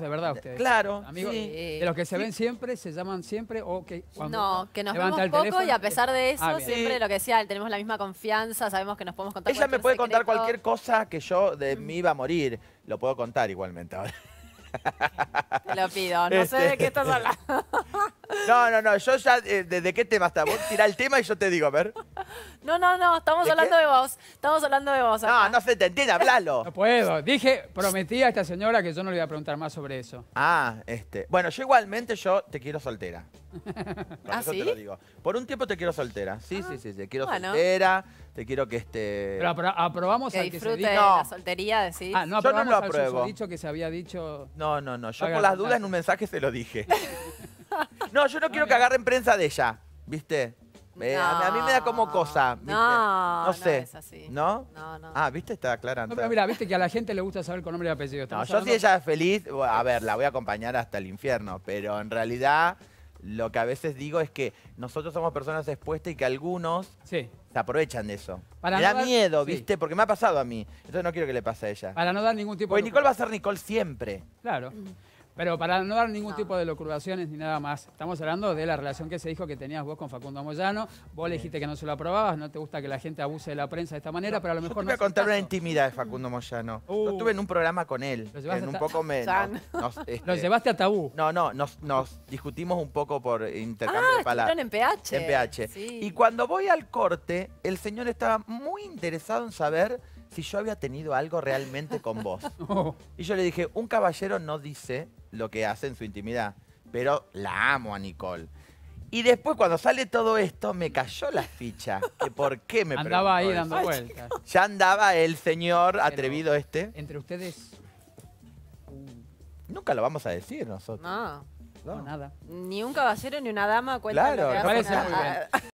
De verdad ustedes. Claro. Amigos, eh, de los que se ven siempre, se llaman siempre o que No, que nos vemos poco y a pesar de eso, ah, siempre lo que sea, tenemos la misma confianza, sabemos que nos podemos contar Ella me puede contar cualquier cosa que yo de mm. mí iba a morir. Lo puedo contar igualmente ahora. Te lo pido, no sé de este. qué estás hablando. No, no, no, yo ya, eh, ¿de qué tema está? Vos tirá el tema y yo te digo, a ver. No, no, no, estamos hablando de vos. Estamos hablando de vos. No, no se te entiende, hablalo. No puedo. Dije, prometí a esta señora que yo no le iba a preguntar más sobre eso. Ah, este. Bueno, yo igualmente yo te quiero soltera. Por ¿Ah, te lo digo. Por un tiempo te quiero soltera. Sí, ah. sí, sí, te quiero soltera, te quiero que este... Pero aprobamos el al disfrute de la soltería, decís. Ah, no Yo no aprobamos lo apruebo. que se había dicho. No, no, no, yo con por las dudas en un mensaje se lo dije. No, yo no quiero que agarren prensa de ella, ¿viste? Eh, a, mí me da como cosa, No, no sé. No, es así. ¿No? No, no. Ah, ¿viste? Está aclarando. No, mira, viste que a la gente le gusta saber con nombre y apellido. No, yo si ella es feliz, a ver, la voy a acompañar hasta el infierno, pero en realidad lo que a veces digo es que nosotros somos personas expuestas y que algunos se aprovechan de eso. Para me da miedo, ¿viste? Porque me ha pasado a mí. Entonces no quiero que le pase a ella. Para no dar ningún tipo de... Nicole va a ser Nicole siempre. Claro. Mm. Pero para no dar ningún tipo de locuraciones ni nada más, estamos hablando de la relación que se dijo que tenías vos con Facundo Moyano. Vos le dijiste que no se lo aprobabas, no te gusta que la gente abuse de la prensa de esta manera, pero a lo mejor yo voy a contar una intimidad de Facundo Moyano. Uh, Estuve en un programa con él. en un poco menos. Este, ¿Lo llevaste a tabú. No, no, nos, discutimos un poco por intercambio ah, de palabras. en PH. En PH. Y cuando voy al corte, el señor estaba muy interesado en saber si yo había tenido algo realmente con vos. Y yo le dije, un caballero no dice lo que hace en su intimidad. Pero la amo a Nicole. Y después cuando sale todo esto, me cayó la ficha. Que ¿Por qué me Andaba ahí dando vueltas. Ya andaba el señor atrevido este. Entre ustedes... Uh, Nunca lo vamos a decir nosotros. No. nada. Ni un caballero ni una dama cuenta. Claro, muy bien.